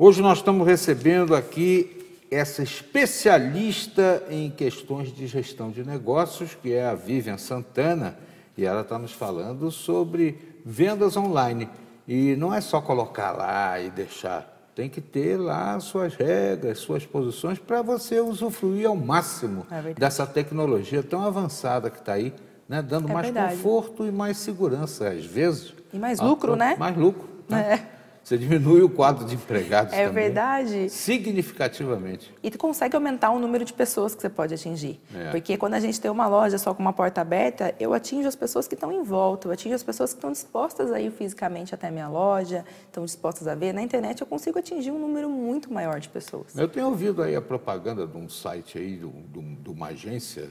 Hoje nós estamos recebendo aqui essa especialista em questões de gestão de negócios, que é a Vivian Santana, e ela está nos falando sobre vendas online. E não é só colocar lá e deixar, tem que ter lá suas regras, suas posições, para você usufruir ao máximo é dessa tecnologia tão avançada que está aí, né? dando é mais verdade. conforto e mais segurança, às vezes. E mais lucro, né? Mais lucro. Né? É. Você diminui o quadro de empregados é também, verdade. significativamente. E tu consegue aumentar o número de pessoas que você pode atingir. É. Porque quando a gente tem uma loja só com uma porta aberta, eu atingo as pessoas que estão em volta, eu atingo as pessoas que estão dispostas a ir fisicamente até a minha loja, estão dispostas a ver. Na internet eu consigo atingir um número muito maior de pessoas. Eu tenho ouvido aí a propaganda de um site aí, de, de, de uma agência,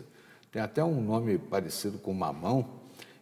tem até um nome parecido com Mamão,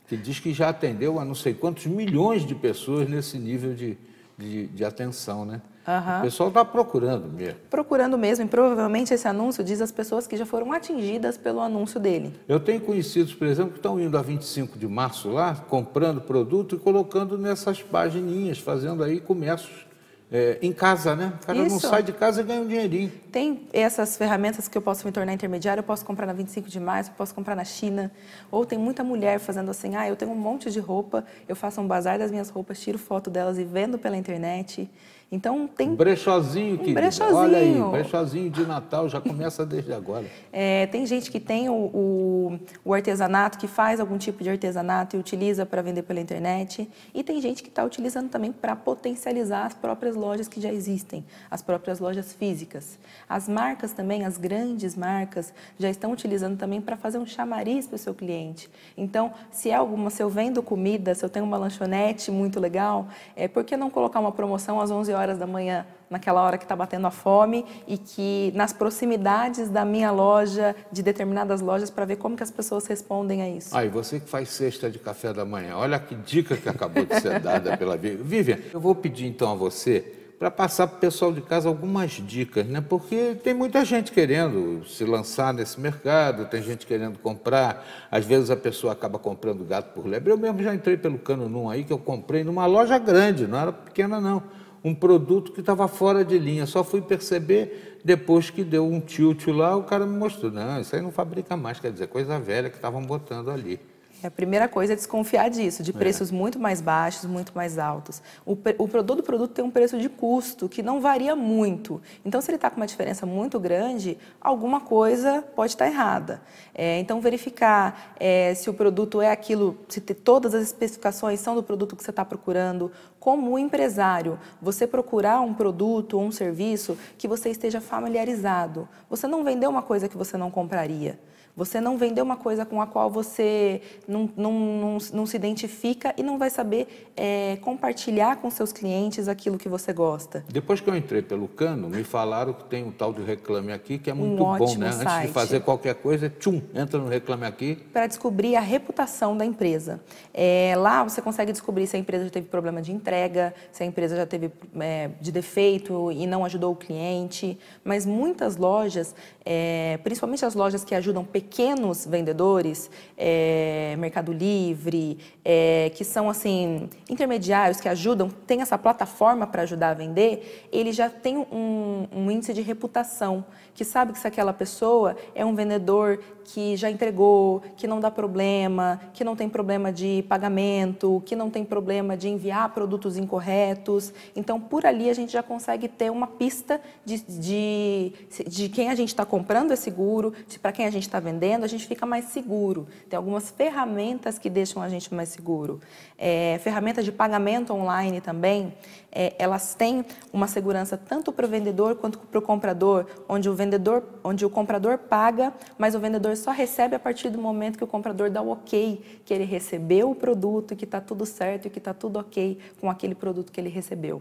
que diz que já atendeu a não sei quantos milhões de pessoas nesse nível de de, de atenção, né? Uhum. O pessoal está procurando mesmo. Procurando mesmo, e provavelmente esse anúncio diz as pessoas que já foram atingidas pelo anúncio dele. Eu tenho conhecidos, por exemplo, que estão indo a 25 de março lá, comprando produto e colocando nessas pagininhas, fazendo aí comércios é, em casa, né? O cara Isso. não sai de casa e ganha um dinheirinho. Tem essas ferramentas que eu posso me tornar intermediário, eu posso comprar na 25 de março, eu posso comprar na China. Ou tem muita mulher fazendo assim, ah, eu tenho um monte de roupa, eu faço um bazar das minhas roupas, tiro foto delas e vendo pela internet. Então tem. Um brechozinho, que um brechozinho. Olha aí, brechozinho de Natal, já começa desde agora. É, tem gente que tem o, o, o, artesanato, que faz algum tipo de artesanato e utiliza para vender pela internet. E tem gente que está utilizando também para potencializar as próprias lojas que já existem, as próprias lojas físicas. As marcas também, as grandes marcas, já estão utilizando também para fazer um chamariz para o seu cliente. Então, se é alguma, se eu vendo comida, se eu tenho uma lanchonete muito legal, é, por que não colocar uma promoção às 11 horas da manhã, naquela hora que está batendo a fome, e que nas proximidades da minha loja, de determinadas lojas, para ver como que as pessoas respondem a isso. Aí, ah, você que faz cesta de café da manhã, olha que dica que acabou de ser dada pela Vivian. Vivian, eu vou pedir então a você para passar para o pessoal de casa algumas dicas, né? Porque tem muita gente querendo se lançar nesse mercado, tem gente querendo comprar. Às vezes a pessoa acaba comprando gato por lebre. Eu mesmo já entrei pelo cano num aí que eu comprei numa loja grande, não era pequena não um produto que estava fora de linha. Só fui perceber depois que deu um tilt lá, o cara me mostrou. Não, isso aí não fabrica mais, quer dizer, coisa velha que estavam botando ali. É a primeira coisa é desconfiar disso, de é. preços é. muito mais baixos, muito mais altos. O, o produto, produto tem um preço de custo que não varia muito. Então, se ele está com uma diferença muito grande, alguma coisa pode estar tá errada. É, então, verificar é, se o produto é aquilo, se todas as especificações são do produto que você está procurando. Como empresário, você procurar um produto ou um serviço que você esteja familiarizado. Você não vendeu uma coisa que você não compraria. Você não vendeu uma coisa com a qual você não, não, não, não, se identifica e não vai saber é, compartilhar com seus clientes aquilo que você gosta. Depois que eu entrei pelo Cano, me falaram que tem um tal de Reclame Aqui, que é muito um bom, né? Site. Antes de fazer qualquer coisa, tchum, entra no Reclame Aqui. Para descobrir a reputação da empresa. É, lá você consegue descobrir se a empresa já teve problema de entrega, se a empresa já teve é, de defeito e não ajudou o cliente. Mas muitas lojas, é, principalmente as lojas que ajudam pequenos vendedores, é, Mercado Livre, é, que são assim intermediários que ajudam, tem essa plataforma para ajudar a vender, ele já tem um, um índice de reputação, que sabe que se aquela pessoa é um vendedor que já entregou, que não dá problema, que não tem problema de pagamento, que não tem problema de enviar produtos incorretos. Então, por ali a gente já consegue ter uma pista de, de, de quem a gente está comprando é seguro, para quem a gente está vendendo, a gente fica mais seguro. Tem algumas ferramentas ferramentas que deixam a gente mais seguro. É, ferramentas de pagamento online também, é, elas têm uma segurança tanto para o vendedor quanto para o comprador, onde o vendedor, onde o comprador paga, mas o vendedor só recebe a partir do momento que o comprador dá o ok, que ele recebeu o produto, que está tudo certo e que está tudo ok com aquele produto que ele recebeu.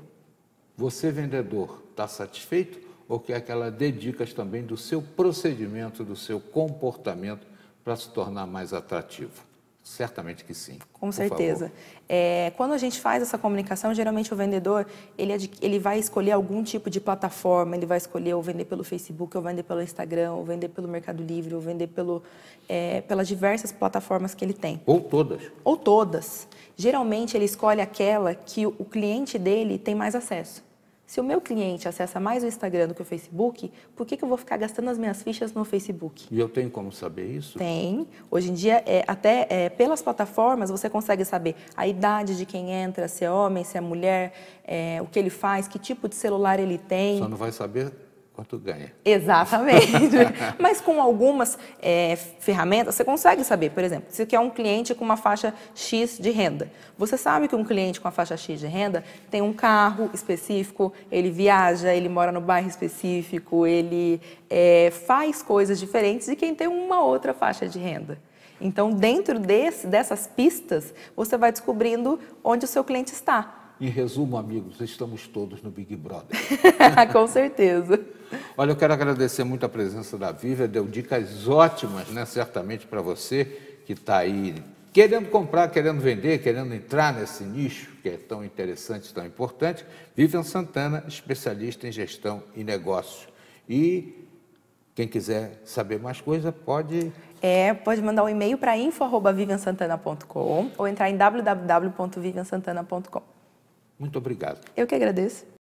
Você, vendedor, está satisfeito ou quer que ela dê dicas também do seu procedimento, do seu comportamento para se tornar mais atrativo? Certamente que sim. Com certeza. É, quando a gente faz essa comunicação, geralmente o vendedor ele, ele vai escolher algum tipo de plataforma, ele vai escolher ou vender pelo Facebook, ou vender pelo Instagram, ou vender pelo Mercado Livre, ou vender pelo, é, pelas diversas plataformas que ele tem. Ou todas. Ou todas. Geralmente ele escolhe aquela que o cliente dele tem mais acesso. Se o meu cliente acessa mais o Instagram do que o Facebook, por que, que eu vou ficar gastando as minhas fichas no Facebook? E eu tenho como saber isso? Tem. Hoje em dia, é, até é, pelas plataformas, você consegue saber a idade de quem entra, se é homem, se é mulher, é, o que ele faz, que tipo de celular ele tem. Só não vai saber quanto ganha. Exatamente. Mas com algumas é, ferramentas você consegue saber, por exemplo, se quer um cliente com uma faixa X de renda. Você sabe que um cliente com a faixa X de renda tem um carro específico, ele viaja, ele mora no bairro específico, ele é, faz coisas diferentes de quem tem uma outra faixa de renda. Então, dentro desse, dessas pistas, você vai descobrindo onde o seu cliente está. Em resumo, amigos, estamos todos no Big Brother. Com certeza. Olha, eu quero agradecer muito a presença da Vivian, deu dicas ótimas, né, certamente, para você que está aí querendo comprar, querendo vender, querendo entrar nesse nicho que é tão interessante, tão importante. Vivian Santana, especialista em gestão e negócio. E quem quiser saber mais coisa, pode. É, pode mandar um e-mail para info.viviansantana.com ou entrar em www.viviansantana.com. Muito obrigado. Eu que agradeço.